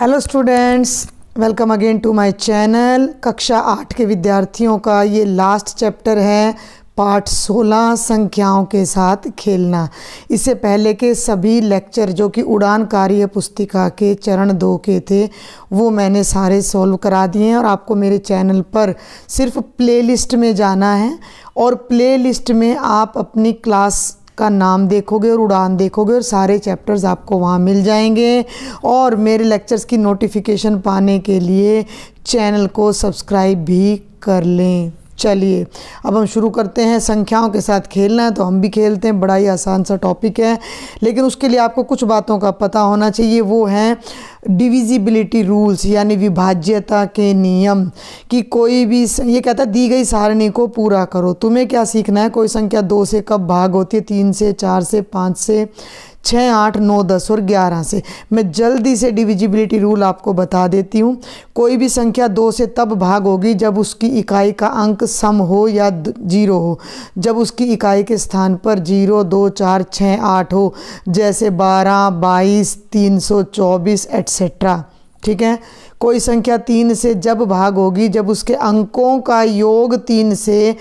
hello students welcome again to my channel कक्षा आठ के विद्यार्थियों का ये लास्ट चैप्टर है पाठ 16 संख्याओं के साथ खेलना इससे पहले के सभी लेक्चर जो कि उड़ान कार्य पुस्तिका के चरण दो के थे वो मैंने सारे सॉल्व करा दिए हैं और आपको मेरे चैनल पर सिर्फ प्लेलिस्ट में जाना है और प्लेलिस्ट में आप अपनी क्लास का नाम देखोगे और उड़ान देखोगे और सारे चैप्टर्स आपको वहाँ मिल जाएंगे और मेरे लेक्चर्स की नोटिफिकेशन पाने के लिए चैनल को सब्सक्राइब भी कर लें चलिए अब हम शुरू करते हैं संख्याओं के साथ खेलना है तो हम भी खेलते हैं बड़ा ही आसान सा टॉपिक है लेकिन उसके लिए आपको कुछ बातों का पता होना चाहिए वो हैं डिविजिबिलिटी रूल्स यानी विभाज्यता के नियम कि कोई भी ये कहता है दी गई सारणी को पूरा करो तुम्हें क्या सीखना है कोई संख्या दो से कब भाग होती है तीन से चार से पाँच से छः आठ नौ दस और ग्यारह से मैं जल्दी से डिविजिबिलिटी रूल आपको बता देती हूँ कोई भी संख्या दो से तब भाग होगी जब उसकी इकाई का अंक सम हो या जीरो हो जब उसकी इकाई के स्थान पर जीरो दो चार छः आठ हो जैसे बारह बाईस तीन सौ चौबीस एट्सेट्रा ठीक है कोई संख्या तीन से जब भाग होगी जब उसके अंकों का योग तीन से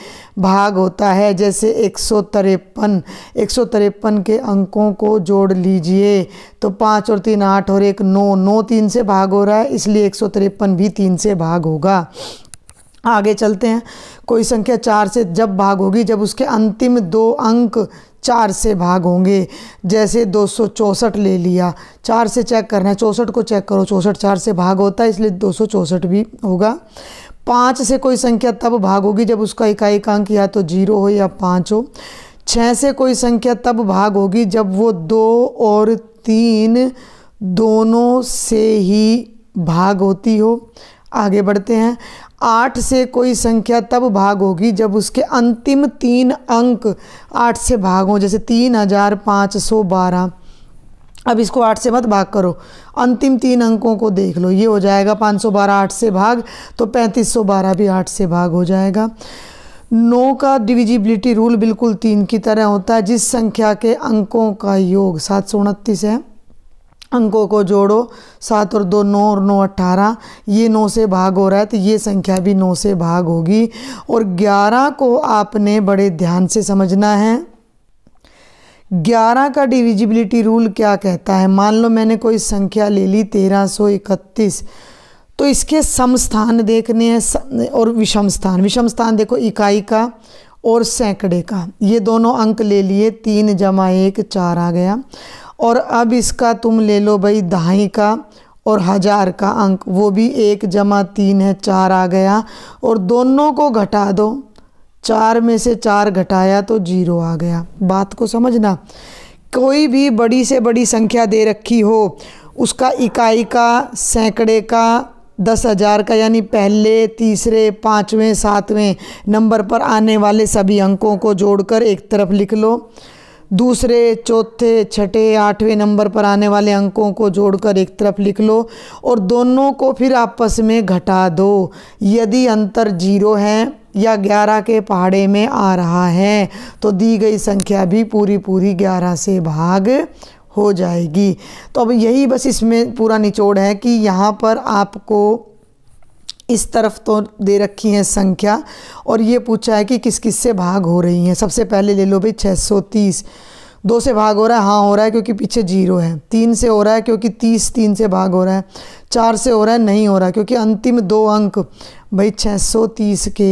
भाग होता है जैसे एक सौ तिरपन एक सौ तिरपन के अंकों को जोड़ लीजिए तो पाँच और तीन आठ और एक नौ नौ तीन से भाग हो रहा है इसलिए एक सौ तिरपन भी तीन से भाग होगा आगे चलते हैं कोई संख्या चार से जब भाग होगी जब उसके अंतिम दो अंक चार से भाग होंगे जैसे दो ले लिया चार से चेक करना है चौंसठ को चेक करो चौंसठ चार से भाग होता है इसलिए दो भी होगा पाँच से कोई संख्या तब भाग होगी जब उसका इकाई अंक या तो जीरो हो या पाँच हो छः से कोई संख्या तब भाग होगी जब वो दो और तीन दोनों से ही भाग होती हो आगे बढ़ते हैं आठ से कोई संख्या तब भाग होगी जब उसके अंतिम तीन अंक आठ से भाग हों जैसे तीन हज़ार पाँच सौ बारह अब इसको आठ से मत भाग करो अंतिम तीन अंकों को देख लो ये हो जाएगा पाँच सौ बारह आठ से भाग तो पैंतीस सौ बारह भी आठ से भाग हो जाएगा नौ का डिविजिबिलिटी रूल बिल्कुल तीन की तरह होता है जिस संख्या के अंकों का योग सात सौ उनतीस है अंकों को जोड़ो सात और दो नौ और नौ अट्ठारह ये नौ से भाग हो रहा है तो ये संख्या भी नौ से भाग होगी और ग्यारह को आपने बड़े ध्यान से समझना है ग्यारह का डिविजिबिलिटी रूल क्या कहता है मान लो मैंने कोई संख्या ले ली तेरह सौ इकतीस तो इसके समस्थान देखने हैं और विषम स्थान विषम स्थान देखो इकाई का और सैकड़े का ये दोनों अंक ले लिए तीन जमा एक चार आ गया और अब इसका तुम ले लो भाई दहाई का और हज़ार का अंक वो भी एक जमा तीन है चार आ गया और दोनों को घटा दो चार में से चार घटाया तो जीरो आ गया बात को समझना कोई भी बड़ी से बड़ी संख्या दे रखी हो उसका इकाई का सैकड़े का दस हज़ार का यानी पहले तीसरे पाँचवें सातवें नंबर पर आने वाले सभी अंकों को जोड़कर एक तरफ लिख लो दूसरे चौथे छठे आठवें नंबर पर आने वाले अंकों को जोड़कर एक तरफ लिख लो और दोनों को फिर आपस में घटा दो यदि अंतर जीरो है या ग्यारह के पहाड़े में आ रहा है तो दी गई संख्या भी पूरी पूरी ग्यारह से भाग हो जाएगी तो अब यही बस इसमें पूरा निचोड़ है कि यहाँ पर आपको इस तरफ तो दे रखी है संख्या और ये पूछा है कि किस किस से भाग हो रही हैं सबसे पहले ले लो भाई छः सौ तीस दो से भाग हो रहा है हाँ हो रहा है क्योंकि पीछे जीरो है तीन से हो रहा है क्योंकि तीस तीन से भाग हो रहा है चार से हो रहा है नहीं हो रहा है क्योंकि अंतिम दो अंक भाई छः सौ तीस के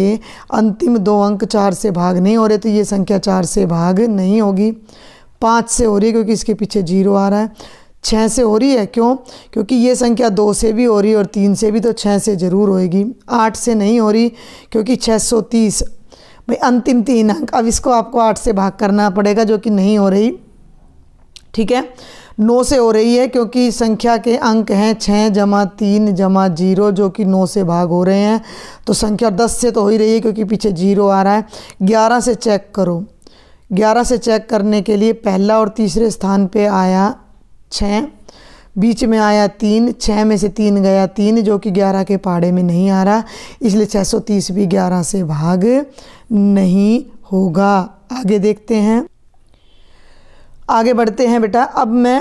अंतिम दो अंक चार से भाग नहीं हो रहे तो ये संख्या चार से भाग नहीं होगी पाँच से हो रही है क्योंकि इसके पीछे जीरो आ रहा है छः से हो रही है क्यों क्योंकि ये संख्या दो से भी हो रही है और तीन से भी तो छः से ज़रूर होएगी आठ से नहीं हो रही क्योंकि छः सौ तीस भाई अंतिम तीन अंक अब इसको आपको आठ से भाग करना पड़ेगा जो कि नहीं हो रही ठीक है नौ से हो रही है क्योंकि संख्या के अंक हैं छः जमा तीन जमा जीरो जो कि नौ से भाग हो रहे हैं तो संख्या दस से तो हो ही रही है क्योंकि पीछे जीरो आ रहा है ग्यारह से चेक करो ग्यारह से चेक करने के लिए पहला और तीसरे स्थान पे आया छः बीच में आया तीन छः में से तीन गया तीन जो कि ग्यारह के पहाड़े में नहीं आ रहा इसलिए छः सौ तीस भी ग्यारह से भाग नहीं होगा आगे देखते हैं आगे बढ़ते हैं बेटा अब मैं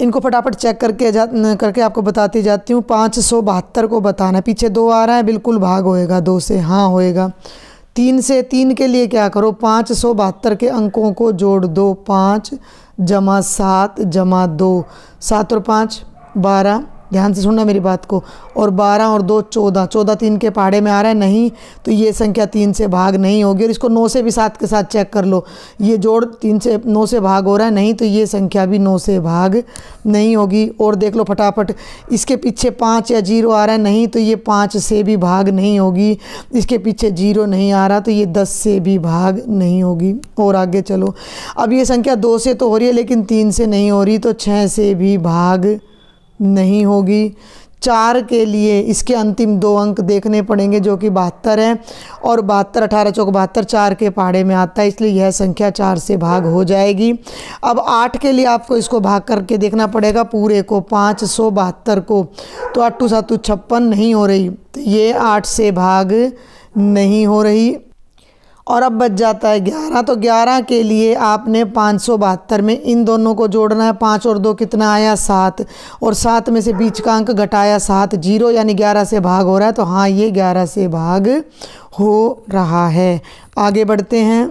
इनको फटाफट चेक करके जा करके आपको बताती जाती हूँ पाँच सौ बहत्तर को बताना पीछे दो आ रहा है बिल्कुल भाग होएगा दो से हाँ होएगा तीन से तीन के लिए क्या करो पाँच सौ बहत्तर के अंकों को जोड़ दो पाँच जमा सात जमा दो सात और पाँच बारह ध्यान से सुनना मेरी बात को और बारह और दो चौदह चौदह तीन के पहाड़े में आ रहा है नहीं तो ये संख्या तीन से भाग नहीं होगी और इसको नौ से भी सात के साथ चेक कर लो ये जोड़ तीन से नौ से भाग हो रहा है नहीं तो ये संख्या भी नौ से भाग नहीं होगी और देख लो फटाफट इसके पीछे पाँच या जीरो आ रहा है नहीं तो ये पाँच से भी भाग नहीं होगी इसके पीछे जीरो नहीं आ रहा तो ये दस से भी भाग नहीं होगी और आगे चलो अब ये संख्या दो से तो हो रही है लेकिन तीन से नहीं हो रही तो छः से भी भाग नहीं होगी चार के लिए इसके अंतिम दो अंक देखने पड़ेंगे जो कि बहत्तर है और बहत्तर अठारह चौक बहत्तर चार के पहाड़े में आता है इसलिए यह संख्या चार से भाग हो जाएगी अब आठ के लिए आपको इसको भाग करके देखना पड़ेगा पूरे को पाँच सौ बहत्तर को तो अट्ठू सातू छप्पन नहीं हो रही तो ये आठ से भाग नहीं हो रही और अब बच जाता है ग्यारह तो ग्यारह के लिए आपने पाँच सौ बहत्तर में इन दोनों को जोड़ना है पाँच और दो कितना आया सात और सात में से बीच का अंक घटाया सात जीरो यानी ग्यारह से भाग हो रहा है तो हाँ ये ग्यारह से भाग हो रहा है आगे बढ़ते हैं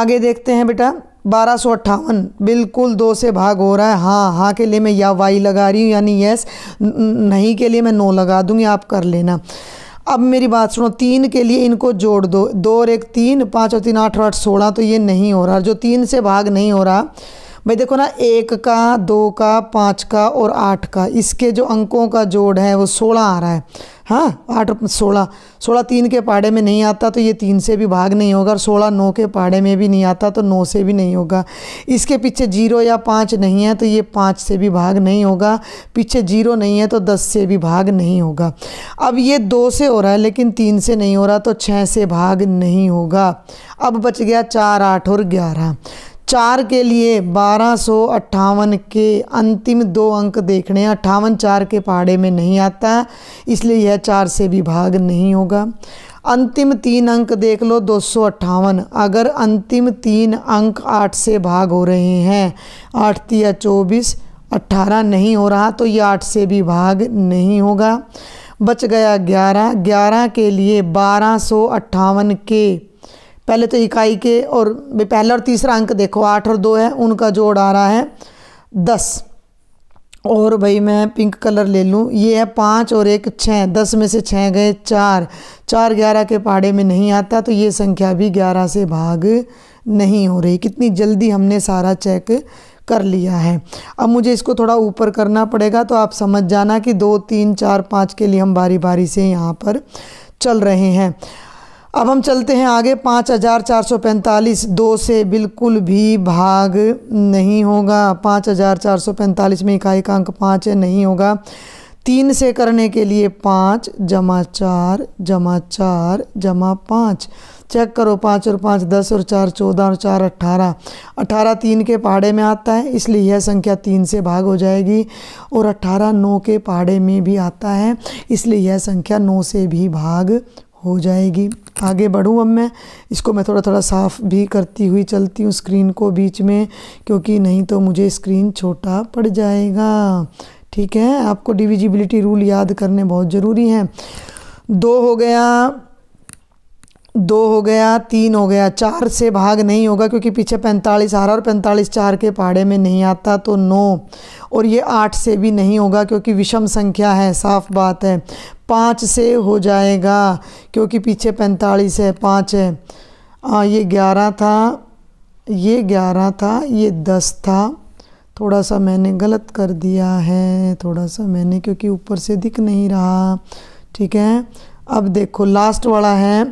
आगे देखते हैं बेटा बारह सौ अट्ठावन बिल्कुल दो से भाग हो रहा है हाँ हाँ के लिए मैं या वाई लगा रही हूँ यानी यस नहीं के लिए मैं नो लगा दूँगी आप कर लेना अब मेरी बात सुनो तीन के लिए इनको जोड़ दो दो और एक तीन पाँच और तीन आठ और आठ सोलह तो ये नहीं हो रहा जो तीन से भाग नहीं हो रहा भाई देखो ना एक का दो का पाँच का और आठ का इसके जो अंकों का जोड़ है वो सोलह आ रहा है हाँ आठ सोलह सोलह तीन के पहाड़े में नहीं आता तो ये तीन से भी भाग नहीं होगा और सोलह नौ के पहाड़े में भी नहीं आता तो नौ से भी नहीं होगा इसके पीछे जीरो या पाँच नहीं है तो ये पाँच से भी भाग नहीं होगा पीछे जीरो नहीं है तो दस से भी भाग नहीं होगा अब ये दो से हो रहा है लेकिन तीन से नहीं हो रहा तो छः से भाग नहीं होगा अब बच गया चार आठ और ग्यारह चार के लिए बारह सौ अट्ठावन के अंतिम दो अंक देखने हैं अट्ठावन चार के पहाड़े में नहीं आता इसलिए यह चार से भी भाग नहीं होगा अंतिम तीन अंक देख लो दो सौ अट्ठावन अगर अंतिम तीन अंक आठ से भाग हो रहे हैं आठ या चौबीस अट्ठारह नहीं हो रहा तो ये आठ से भी भाग नहीं होगा बच गया ग्यारह ग्यारह के लिए बारह सौ अट्ठावन के पहले तो इकाई के और पहला और तीसरा अंक देखो आठ और दो है उनका जोड़ आ रहा है दस और भाई मैं पिंक कलर ले लूँ ये है पाँच और एक छः दस में से छः गए चार चार ग्यारह के पहाड़े में नहीं आता तो ये संख्या भी ग्यारह से भाग नहीं हो रही कितनी जल्दी हमने सारा चेक कर लिया है अब मुझे इसको थोड़ा ऊपर करना पड़ेगा तो आप समझ जाना कि दो तीन चार पाँच के लिए हम बारी बारी से यहाँ पर चल रहे हैं अब हम चलते हैं आगे पाँच हज़ार चार सौ पैंतालीस दो से बिल्कुल भी भाग नहीं होगा पाँच हज़ार चार सौ पैंतालीस में इकाई का अंक पाँच नहीं होगा तीन से करने के लिए पाँच जमा चार जमा चार जमा पाँच चेक करो पाँच और पाँच दस और चार चौदह और चार अट्ठारह अट्ठारह तीन के पहाड़े में आता है इसलिए यह संख्या तीन से भाग हो जाएगी और अट्ठारह नौ के पहाड़े में भी आता है इसलिए यह संख्या नौ से भी भाग हो जाएगी आगे बढ़ूँ अब मैं इसको मैं थोड़ा थोड़ा साफ़ भी करती हुई चलती हूँ स्क्रीन को बीच में क्योंकि नहीं तो मुझे स्क्रीन छोटा पड़ जाएगा ठीक है आपको डिविजिबिलिटी रूल याद करने बहुत ज़रूरी हैं दो हो गया दो हो गया तीन हो गया चार से भाग नहीं होगा क्योंकि पीछे पैंतालीस रहा और पैंतालीस चार के पहाड़े में नहीं आता तो नौ और ये आठ से भी नहीं होगा क्योंकि विषम संख्या है साफ बात है पाँच से हो जाएगा क्योंकि पीछे पैंतालीस है पाँच है आ, ये ग्यारह था ये ग्यारह था ये दस था थोड़ा सा मैंने गलत कर दिया है थोड़ा सा मैंने क्योंकि ऊपर से दिख नहीं रहा ठीक है अब देखो लास्ट वाला है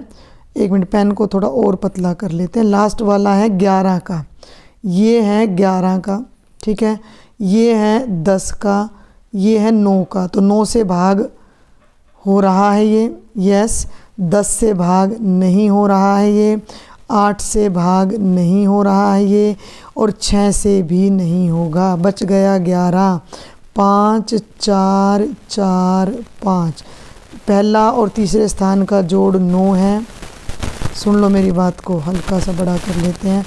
एक मिनट पेन को थोड़ा और पतला कर लेते हैं लास्ट वाला है ग्यारह का ये है ग्यारह का ठीक है ये है दस का ये है नौ का तो नौ से भाग हो रहा है ये यस दस से भाग नहीं हो रहा है ये आठ से भाग नहीं हो रहा है ये और छः से भी नहीं होगा बच गया ग्यारह पाँच चार चार पाँच पहला और तीसरे स्थान का जोड़ नौ है सुन लो मेरी बात को हल्का सा बड़ा कर लेते हैं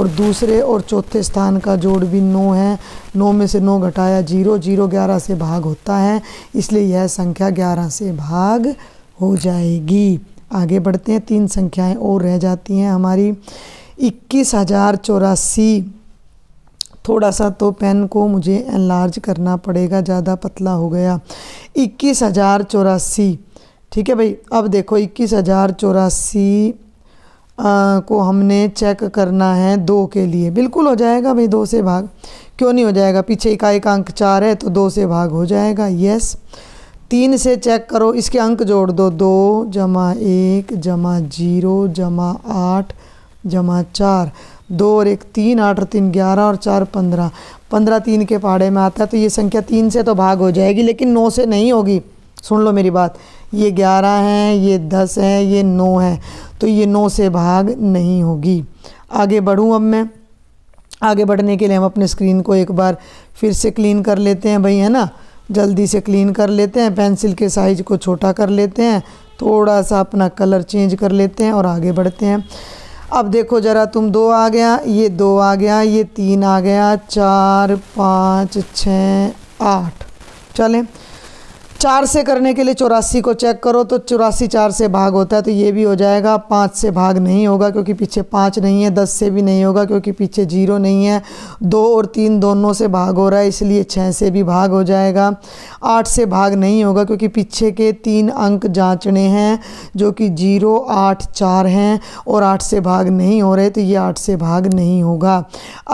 और दूसरे और चौथे स्थान का जोड़ भी नौ है नौ में से नौ घटाया जीरो जीरो ग्यारह से भाग होता है इसलिए यह संख्या ग्यारह से भाग हो जाएगी आगे बढ़ते हैं तीन संख्याएं और रह जाती हैं हमारी इक्कीस हज़ार चौरासी थोड़ा सा तो पेन को मुझे एनलार्ज करना पड़ेगा ज़्यादा पतला हो गया इक्कीस हज़ार चौरासी ठीक है भाई अब देखो इक्कीस हज़ार चौरासी आ, को हमने चेक करना है दो के लिए बिल्कुल हो जाएगा भाई दो से भाग क्यों नहीं हो जाएगा पीछे इकाई का अंक चार है तो दो से भाग हो जाएगा यस तीन से चेक करो इसके अंक जोड़ दो दो जमा एक जमा जीरो जमा आठ जमा चार दो और एक तीन आठ और तीन ग्यारह और चार पंद्रह पंद्रह तीन के पहाड़े में आता है तो ये संख्या तीन से तो भाग हो जाएगी लेकिन नौ से नहीं होगी सुन लो मेरी बात ये ग्यारह हैं ये दस हैं ये नौ हैं तो ये नौ से भाग नहीं होगी आगे बढ़ूँ अब मैं आगे बढ़ने के लिए हम अपने स्क्रीन को एक बार फिर से क्लीन कर लेते हैं भाई है ना जल्दी से क्लीन कर लेते हैं पेंसिल के साइज को छोटा कर लेते हैं थोड़ा सा अपना कलर चेंज कर लेते हैं और आगे बढ़ते हैं अब देखो ज़रा तुम दो आ गया ये दो आ गया ये तीन आ गया चार पाँच छ आठ चलें चार से करने के लिए चौरासी को चेक करो तो चौरासी चार से भाग होता है तो ये भी हो जाएगा पाँच से भाग नहीं होगा क्योंकि पीछे पाँच नहीं है दस से भी नहीं होगा क्योंकि पीछे जीरो नहीं है दो और तीन दोनों से भाग हो रहा है इसलिए छः से भी भाग हो जाएगा आठ से भाग नहीं होगा क्योंकि पीछे के तीन अंक जाँचने हैं जो कि जीरो आठ चार हैं और आठ से भाग नहीं हो रहे तो ये आठ से भाग नहीं होगा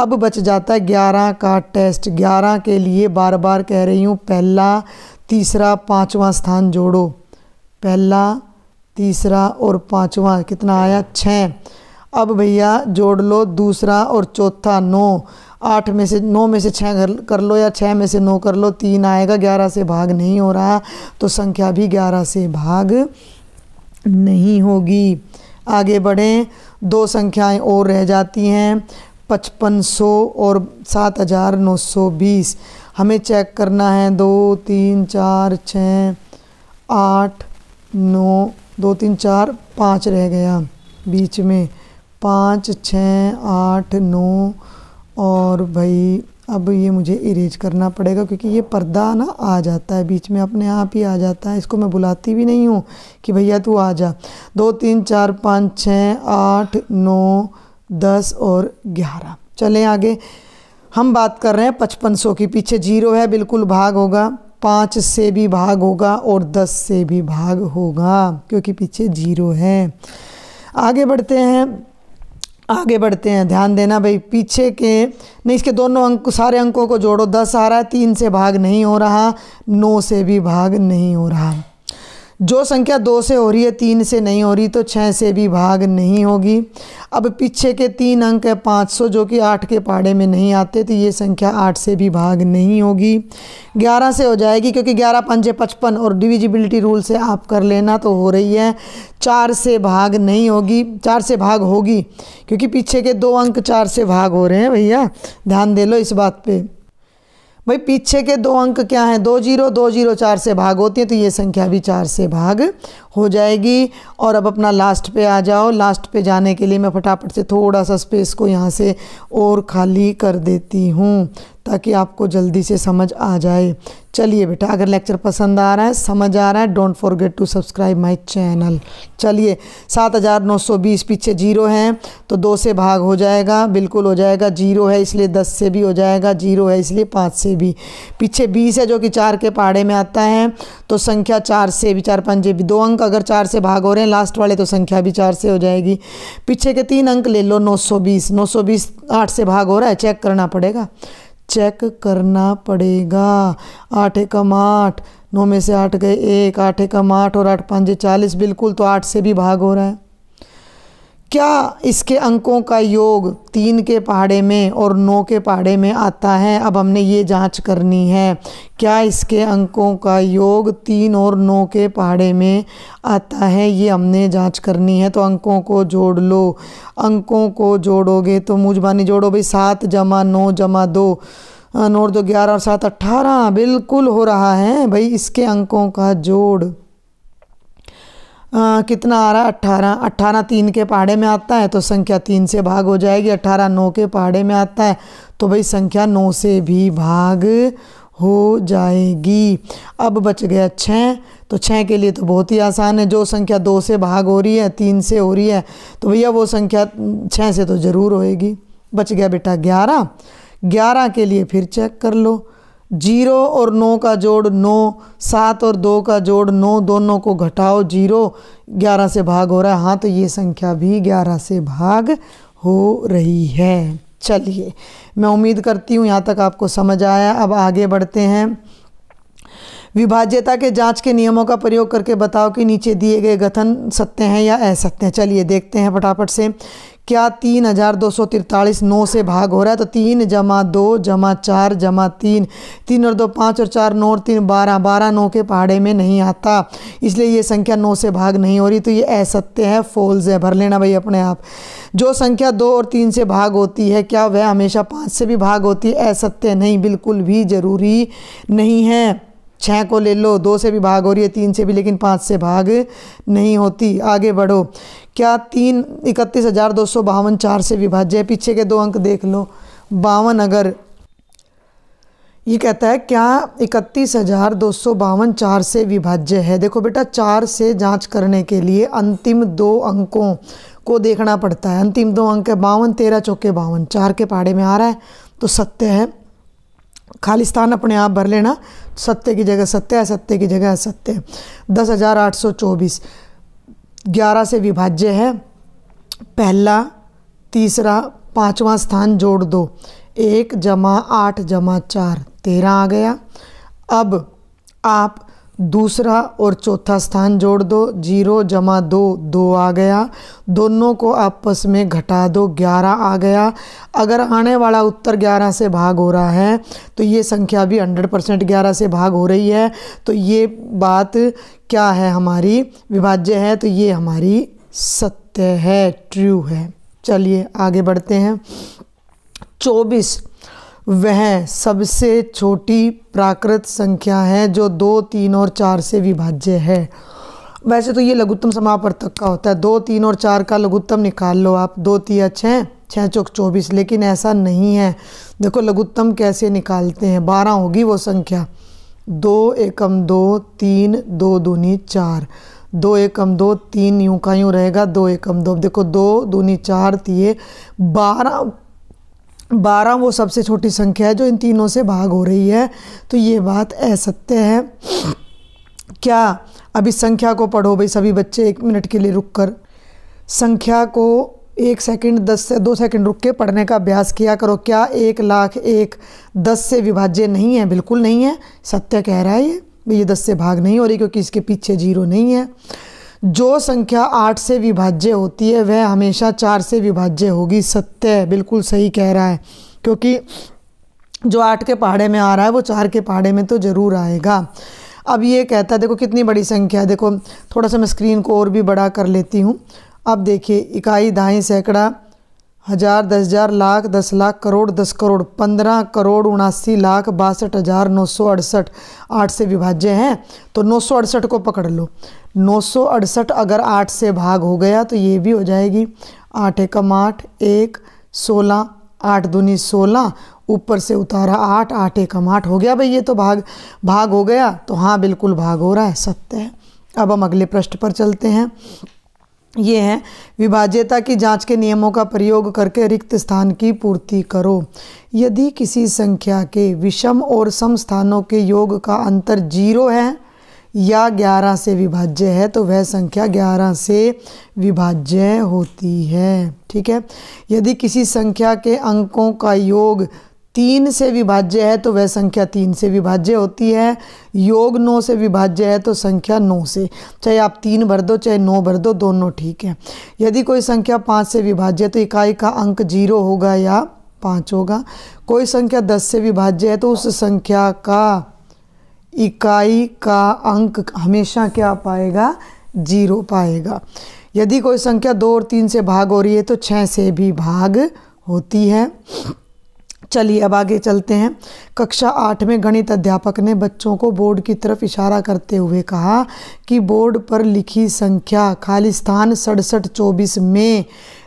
अब बच जाता है ग्यारह का टेस्ट ग्यारह के लिए बार बार कह रही हूँ पहला तीसरा पाँचवा स्थान जोड़ो पहला तीसरा और पाँचवा कितना आया छः अब भैया जोड़ लो दूसरा और चौथा नौ आठ में से नौ में से छः कर लो या छः में से नौ कर लो तीन आएगा ग्यारह से भाग नहीं हो रहा तो संख्या भी ग्यारह से भाग नहीं होगी आगे बढ़ें दो संख्याएं और रह जाती हैं पचपन सौ और सात हज़ार नौ सौ बीस हमें चेक करना है दो तीन चार छ आठ नौ दो तीन चार पाँच रह गया बीच में पाँच छ आठ नौ और भाई अब ये मुझे इरेज करना पड़ेगा क्योंकि ये पर्दा ना आ जाता है बीच में अपने आप ही आ जाता है इसको मैं बुलाती भी नहीं हूँ कि भैया तू आ जा दो तीन चार पाँच छ आठ नौ दस और ग्यारह चलें आगे हम बात कर रहे हैं पचपन सौ की पीछे जीरो है बिल्कुल भाग होगा पाँच से भी भाग होगा और दस से भी भाग होगा क्योंकि पीछे जीरो है आगे बढ़ते हैं आगे बढ़ते हैं ध्यान देना भाई पीछे के नहीं इसके दोनों अंक सारे अंकों को जोड़ो दस आ रहा है तीन से भाग नहीं हो रहा नौ से भी भाग नहीं हो रहा जो संख्या दो से हो रही है तीन से नहीं हो रही तो छः से भी भाग नहीं होगी अब पीछे के तीन अंक है पाँच सौ जो कि आठ के पहाड़े में नहीं आते तो ये संख्या आठ से भी भाग नहीं होगी ग्यारह से हो जाएगी क्योंकि ग्यारह पंजे पचपन और डिविजिबिलिटी रूल से आप कर लेना तो हो रही है चार से भाग नहीं होगी चार से भाग होगी क्योंकि पीछे के दो अंक चार से भाग हो रहे हैं भैया ध्यान दे लो इस बात पर भाई पीछे के दो अंक क्या हैं दो जीरो दो जीरो चार से भाग होती है तो ये संख्या भी चार से भाग हो जाएगी और अब अपना लास्ट पे आ जाओ लास्ट पे जाने के लिए मैं फटाफट से थोड़ा सा स्पेस को यहाँ से और खाली कर देती हूँ ताकि आपको जल्दी से समझ आ जाए चलिए बेटा अगर लेक्चर पसंद आ रहा है समझ आ रहा है don't forget to subscribe my channel चलिए सात हज़ार नौ सौ बीस पीछे जीरो हैं तो दो से भाग हो जाएगा बिल्कुल हो जाएगा जीरो है इसलिए दस से भी हो जाएगा जीरो है इसलिए पाँच से भी पीछे बीस है जो कि चार के पहाड़े में आता है तो संख्या चार से भी चार पंजे भी दो अंक अगर चार से भाग हो रहे हैं लास्ट वाले तो संख्या भी चार से हो जाएगी पीछे के तीन अंक ले लो नौ सौ बीस नौ सौ बीस आठ से भाग हो रहा है चेक करना पड़ेगा चेक करना पड़ेगा आठ एकम आठ नौ में से आठ गए एक आठ एकम आठ और आठ पाँच चालीस बिल्कुल तो आठ से भी भाग हो रहा है क्या इसके अंकों का योग तीन के पहाड़े में और नौ के पहाड़े में आता है अब हमने ये जांच करनी है क्या इसके अंकों का योग तीन और नौ के पहाड़े में आता है ये हमने जांच करनी है तो अंकों को जोड़ लो अंकों को जोड़ोगे तो मुझबानी जोड़ो भाई सात जमा नौ जमा दो नौ दो ग्यारह और सात अट्ठारह बिल्कुल हो रहा है भाई इसके अंकों का जोड़ आ, कितना आ रहा है अट्ठारह अट्ठारह तीन के पहाड़े में आता है तो संख्या तीन से भाग हो जाएगी अट्ठारह नौ के पहाड़े में आता है तो भाई संख्या नौ से भी भाग हो जाएगी अब बच गया छः तो छः के लिए तो बहुत ही आसान है जो संख्या दो से भाग हो रही है तीन से हो रही है तो भैया वो संख्या छः से तो ज़रूर होएगी बच गया बेटा ग्यारह ग्यारह के लिए फिर चेक कर लो जीरो और नौ का जोड़ नौ सात और दो का जोड़ नौ दोनों को घटाओ जीरो ग्यारह से भाग हो रहा है हाँ तो ये संख्या भी ग्यारह से भाग हो रही है चलिए मैं उम्मीद करती हूँ यहाँ तक आपको समझ आया अब आगे बढ़ते हैं विभाज्यता के जांच के नियमों का प्रयोग करके बताओ कि नीचे दिए गए गठन सत्य हैं या असत्य हैं चलिए देखते हैं फटाफट से क्या तीन हज़ार दो सौ तिरतालीस नौ से भाग हो रहा है तो तीन जमा दो जमा चार जमा तीन तीन और दो पाँच और चार नौ और तीन बारह बारह नौ के पहाड़े में नहीं आता इसलिए ये संख्या नौ से भाग नहीं हो रही तो ये असत्य है फोल्स है भर लेना भाई अपने आप जो संख्या दो और तीन से भाग होती है क्या वह हमेशा पाँच से भी भाग होती है असत्य नहीं बिल्कुल भी ज़रूरी नहीं है छः को ले लो दो से भी भाग हो रही है तीन से भी लेकिन पाँच से भाग नहीं होती आगे बढ़ो क्या तीन इकतीस हज़ार दो सौ बावन चार से विभाज्य है पीछे के दो अंक देख लो बावन अगर ये कहता है क्या इकतीस हज़ार दो सौ बावन चार से विभाज्य है देखो बेटा चार से जांच करने के लिए अंतिम दो अंकों को देखना पड़ता है अंतिम दो अंक है बावन तेरह चौके बावन चार के पहाड़े में आ रहा है तो सत्य है खाली स्थान अपने आप भर लेना सत्य की जगह सत्य है सत्य की जगह सत्य दस हज़ार आठ सौ चौबीस ग्यारह से विभाज्य है पहला तीसरा पांचवा स्थान जोड़ दो एक जमा आठ जमा चार तेरह आ गया अब आप दूसरा और चौथा स्थान जोड़ दो जीरो जमा दो दो आ गया दोनों को आपस में घटा दो ग्यारह आ गया अगर आने वाला उत्तर ग्यारह से भाग हो रहा है तो ये संख्या भी हंड्रेड परसेंट ग्यारह से भाग हो रही है तो ये बात क्या है हमारी विभाज्य है तो ये हमारी सत्य है ट्रू है चलिए आगे बढ़ते हैं चौबीस वह सबसे छोटी प्राकृत संख्या है जो दो तीन और चार से विभाज्य है वैसे तो ये लघुत्तम तक का होता है दो तीन और चार का लघुत्तम निकाल लो आप दो तीन छः छः चौक चौबीस लेकिन ऐसा नहीं है देखो लघुत्तम कैसे निकालते हैं बारह होगी वो संख्या दो एकम दो तीन दो दूनी चार दो एकम दो तीन यूँ का यूँ रहेगा दो एकम दो देखो दो दूनी चार तीए बारह बारह वो सबसे छोटी संख्या है जो इन तीनों से भाग हो रही है तो ये बात असत्य है क्या अभी संख्या को पढ़ो भाई सभी बच्चे एक मिनट के लिए रुक कर संख्या को एक सेकंड दस से दो सेकंड रुक के पढ़ने का अभ्यास किया करो क्या एक लाख एक दस से विभाज्य नहीं है बिल्कुल नहीं है सत्य कह रहा है ये भाई ये दस से भाग नहीं हो रही क्योंकि इसके पीछे जीरो नहीं है जो संख्या आठ से विभाज्य होती है वह हमेशा चार से विभाज्य होगी सत्य बिल्कुल सही कह रहा है क्योंकि जो आठ के पहाड़े में आ रहा है वो चार के पहाड़े में तो ज़रूर आएगा अब ये कहता है देखो कितनी बड़ी संख्या है देखो थोड़ा सा मैं स्क्रीन को और भी बड़ा कर लेती हूँ अब देखिए इकाई दाई सैकड़ा हजार दस हजार लाख दस लाख करोड़ दस करोड़ पंद्रह करोड़ उनासी लाख बासठ हजार नौ सौ अड़सठ आठ से विभाज्य हैं तो नौ सौ अड़सठ को पकड़ लो नौ सौ अड़सठ अगर आठ से भाग हो गया तो ये भी हो जाएगी आठ एकम आठ एक सोलह आठ दूनी सोलह ऊपर से उतारा आठ आठ एकम आठ हो गया भाई ये तो भाग भाग हो गया तो हाँ बिल्कुल भाग हो रहा है सत्य है अब हम अगले पृष्ठ पर चलते हैं ये हैं विभाज्यता की जांच के नियमों का प्रयोग करके रिक्त स्थान की पूर्ति करो यदि किसी संख्या के विषम और सम स्थानों के योग का अंतर जीरो है या ग्यारह से विभाज्य है तो वह संख्या ग्यारह से विभाज्य होती है ठीक है यदि किसी संख्या के अंकों का योग तीन से विभाज्य है तो वह संख्या तीन से विभाज्य होती है योग नौ से विभाज्य है तो संख्या नौ से चाहे आप तीन भर दो चाहे नौ भर दो दोनों ठीक है यदि कोई संख्या पाँच से विभाज्य है तो इकाई का अंक जीरो होगा या पाँच होगा कोई संख्या दस से विभाज्य है तो उस संख्या का इकाई का अंक हमेशा क्या पाएगा जीरो पाएगा यदि कोई संख्या दो और तीन से भाग हो रही है तो छः से भी भाग होती है चलिए अब आगे चलते हैं कक्षा आठ में गणित अध्यापक ने बच्चों को बोर्ड की तरफ इशारा करते हुए कहा कि बोर्ड पर लिखी संख्या खाली स्थान सड़सठ चौबीस में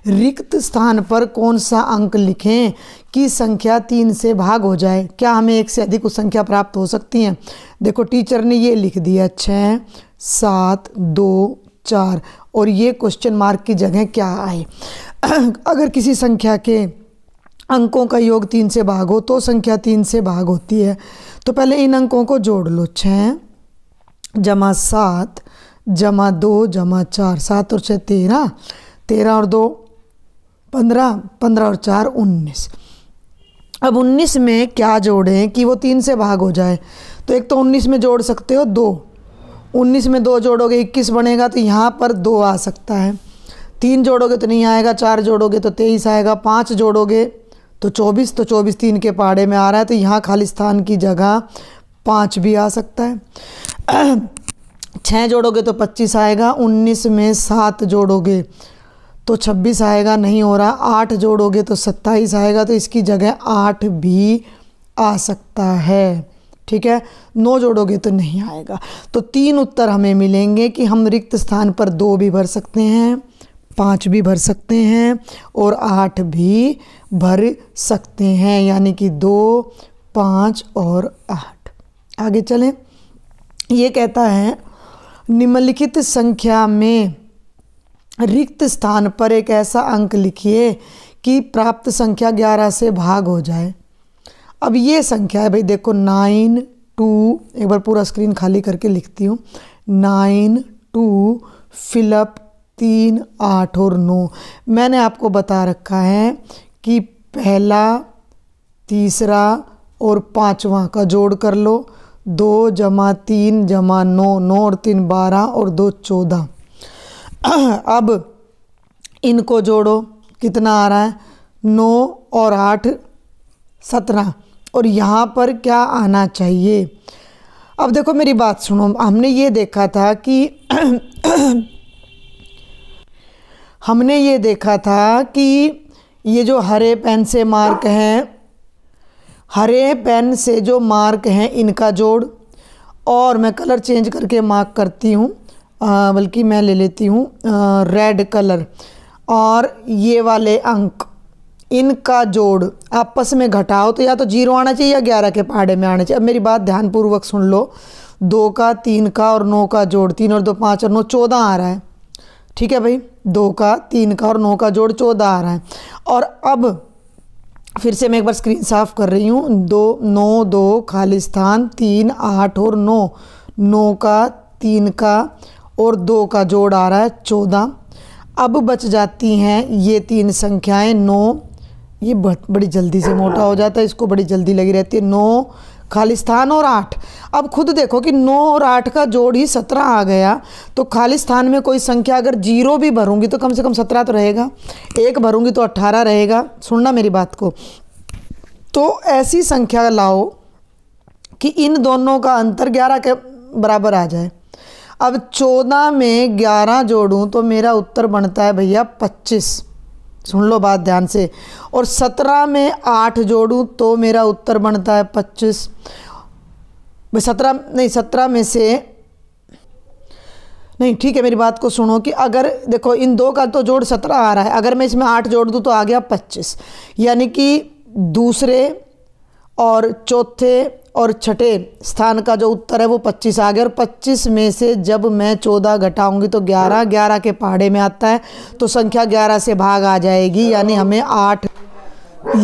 रिक्त स्थान पर कौन सा अंक लिखें कि संख्या तीन से भाग हो जाए क्या हमें एक से अधिक उस संख्या प्राप्त हो सकती है देखो टीचर ने ये लिख दिया छः सात दो चार और ये क्वेश्चन मार्क की जगह क्या आए अगर किसी संख्या के अंकों का योग तीन से भाग हो तो संख्या तीन से भाग होती है तो पहले इन अंकों को जोड़ लो छः जमा सात जमा दो जमा चार सात और छः तेरह तेरह और दो पंद्रह पंद्रह और चार उन्नीस अब उन्नीस में क्या जोड़ें कि वो तीन से भाग हो जाए तो एक तो उन्नीस में जोड़ सकते हो दो उन्नीस में दो जोड़ोगे इक्कीस बनेगा तो यहाँ पर दो आ सकता है तीन जोड़ोगे तो नहीं आएगा चार जोड़ोगे तो तेईस आएगा पाँच जोड़ोगे तो चौबीस तो चौबीस तीन के पहाड़े में आ रहा है तो यहाँ खालिस्तान की जगह पाँच भी आ सकता है छः जोड़ोगे तो पच्चीस आएगा उन्नीस में सात जोड़ोगे तो छब्बीस आएगा नहीं हो रहा आठ जोड़ोगे तो सत्ताईस आएगा तो इसकी जगह आठ भी आ सकता है ठीक है नौ जोड़ोगे तो नहीं आएगा तो तीन उत्तर हमें मिलेंगे कि हम रिक्त स्थान पर दो भी भर सकते हैं पाँच भी भर सकते हैं और आठ भी भर सकते हैं यानी कि दो पाँच और आठ आगे चलें ये कहता है निम्नलिखित संख्या में रिक्त स्थान पर एक ऐसा अंक लिखिए कि प्राप्त संख्या ग्यारह से भाग हो जाए अब ये संख्या है भाई देखो नाइन टू एक बार पूरा स्क्रीन खाली करके लिखती हूँ नाइन टू फिलअप तीन आठ और नौ मैंने आपको बता रखा है कि पहला तीसरा और पाँचवा का जोड़ कर लो दो जमा तीन जमा नौ नौ और तीन बारह और दो चौदह अब इनको जोड़ो कितना आ रहा है नौ और आठ सत्रह और यहाँ पर क्या आना चाहिए अब देखो मेरी बात सुनो हमने ये देखा था कि हमने ये देखा था कि ये जो हरे पेन से मार्क हैं हरे पेन से जो मार्क हैं इनका जोड़ और मैं कलर चेंज करके मार्क करती हूँ बल्कि मैं ले लेती हूँ रेड कलर और ये वाले अंक इनका जोड़ आपस में घटाओ तो या तो जीरो आना चाहिए या ग्यारह के पहाड़े में आना चाहिए अब मेरी बात ध्यानपूर्वक सुन लो दो का तीन का और नौ का जोड़ तीन और दो पाँच और नौ चौदह आ रहा है ठीक है भाई दो का तीन का और नौ का जोड़ चौदह आ रहा है और अब फिर से मैं एक बार स्क्रीन साफ कर रही हूँ दो नौ दो खालिस्तान तीन आठ और नौ नौ का तीन का और दो का जोड़ आ रहा है चौदह अब बच जाती हैं ये तीन संख्याएं नौ ये बड़ी जल्दी से मोटा हो जाता है इसको बड़ी जल्दी लगी रहती है नौ खालिस्तान और आठ अब खुद देखो कि नौ और आठ का जोड़ ही सत्रह आ गया तो खालिस्तान में कोई संख्या अगर जीरो भी भरूंगी तो कम से कम सत्रह तो रहेगा एक भरूंगी तो अट्ठारह रहेगा सुनना मेरी बात को तो ऐसी संख्या लाओ कि इन दोनों का अंतर ग्यारह के बराबर आ जाए अब चौदह में ग्यारह जोड़ूँ तो मेरा उत्तर बनता है भैया पच्चीस सुन लो बात ध्यान से और सत्रह में आठ जोड़ूँ तो मेरा उत्तर बनता है पच्चीस भाई सत्रह नहीं सत्रह में से नहीं ठीक है मेरी बात को सुनो कि अगर देखो इन दो का तो जोड़ सत्रह आ रहा है अगर मैं इसमें आठ जोड़ दूँ तो आ गया पच्चीस यानी कि दूसरे और चौथे और छठे स्थान का जो उत्तर है वो पच्चीस आ गया और पच्चीस में से जब मैं चौदह घटाऊंगी तो ग्यारह ग्यारह के पहाड़े में आता है तो संख्या ग्यारह से भाग आ जाएगी यानी हमें आठ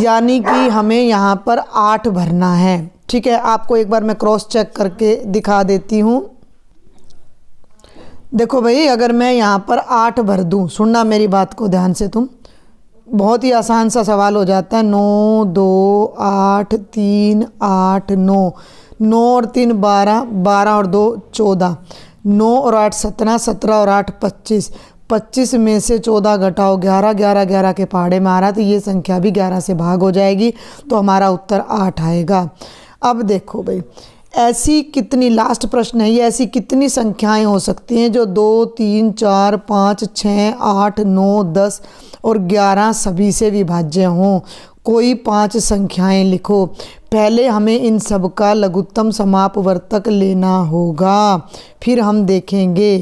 यानी कि हमें यहाँ पर आठ भरना है ठीक है आपको एक बार मैं क्रॉस चेक करके दिखा देती हूँ देखो भाई अगर मैं यहाँ पर आठ भर दूँ सुनना मेरी बात को ध्यान से तुम बहुत ही आसान सा सवाल हो जाता है नौ दो आठ तीन आठ नौ नौ और तीन बारह बारह और दो चौदह नौ और आठ सत्रह सत्रह और आठ पच्चीस पच्चीस में से चौदह घटाओ ग्यारह ग्यारह ग्यारह के पहाड़े में आ रहा तो ये संख्या भी ग्यारह से भाग हो जाएगी तो हमारा उत्तर आठ आएगा अब देखो भाई ऐसी कितनी लास्ट प्रश्न है ये ऐसी कितनी संख्याएं हो सकती हैं जो दो तीन चार पाँच छः आठ नौ दस और ग्यारह सभी से विभाज्य हों कोई पांच संख्याएं लिखो पहले हमें इन सब का लघुत्तम समापवर्तक लेना होगा फिर हम देखेंगे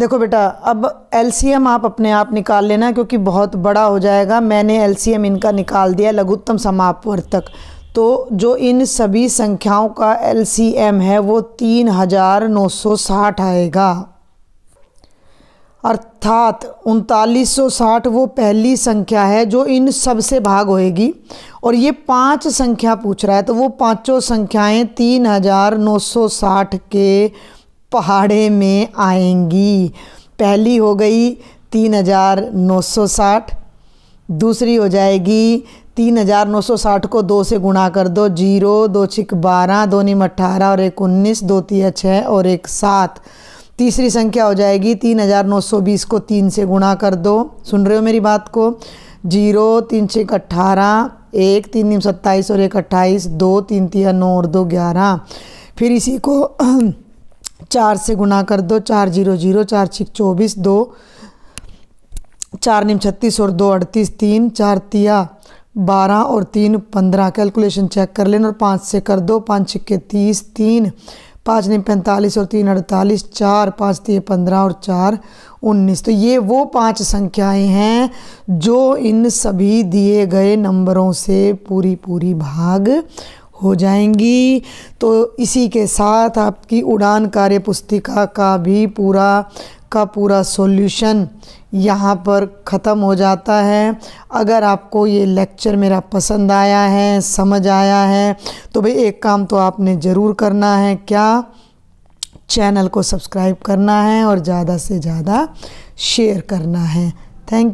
देखो बेटा अब एल आप अपने आप निकाल लेना क्योंकि बहुत बड़ा हो जाएगा मैंने एल इनका निकाल दिया लघुत्तम समापवर्तक तो जो इन सभी संख्याओं का एल है वो तीन हज़ार नौ सौ साठ आएगा अर्थात उनतालीस सौ साठ वो पहली संख्या है जो इन सब से भाग होएगी और ये पांच संख्या पूछ रहा है तो वो पांचों संख्याएं तीन हज़ार नौ सौ साठ के पहाड़े में आएंगी पहली हो गई तीन हज़ार नौ सौ साठ दूसरी हो जाएगी तीन हज़ार नौ सौ साठ को दो से गुणा कर दो जीरो दो छिक बारह दो निम अट्ठारह और एक उन्नीस दो तीन छः और एक सात तीसरी संख्या हो जाएगी तीन हज़ार नौ सौ बीस को तीन से गुणा कर दो सुन रहे हो मेरी बात को जीरो तीन छिक अट्ठारह एक तीन निम सत्ताईस और एक अट्ठाईस दो तीन तिया नौ और दो ग्यारह फिर इसी को चार से गुणा कर दो चार जीरो जीरो चार छिक चौबीस दो चार निम छत्तीस और दो अड़तीस तीन चार तिया बारह और तीन पंद्रह कैलकुलेशन चेक कर लेना और पाँच से कर दो पाँच छक्के तीस तीन पाँच नहीं पैंतालीस और तीन अड़तालीस चार पाँच तीन पंद्रह और चार उन्नीस तो ये वो पांच संख्याएं हैं जो इन सभी दिए गए नंबरों से पूरी पूरी भाग हो जाएंगी तो इसी के साथ आपकी उड़ान कार्य पुस्तिका का भी पूरा का पूरा सॉल्यूशन यहाँ पर ख़त्म हो जाता है अगर आपको ये लेक्चर मेरा पसंद आया है समझ आया है तो भाई एक काम तो आपने ज़रूर करना है क्या चैनल को सब्सक्राइब करना है और ज़्यादा से ज़्यादा शेयर करना है थैंक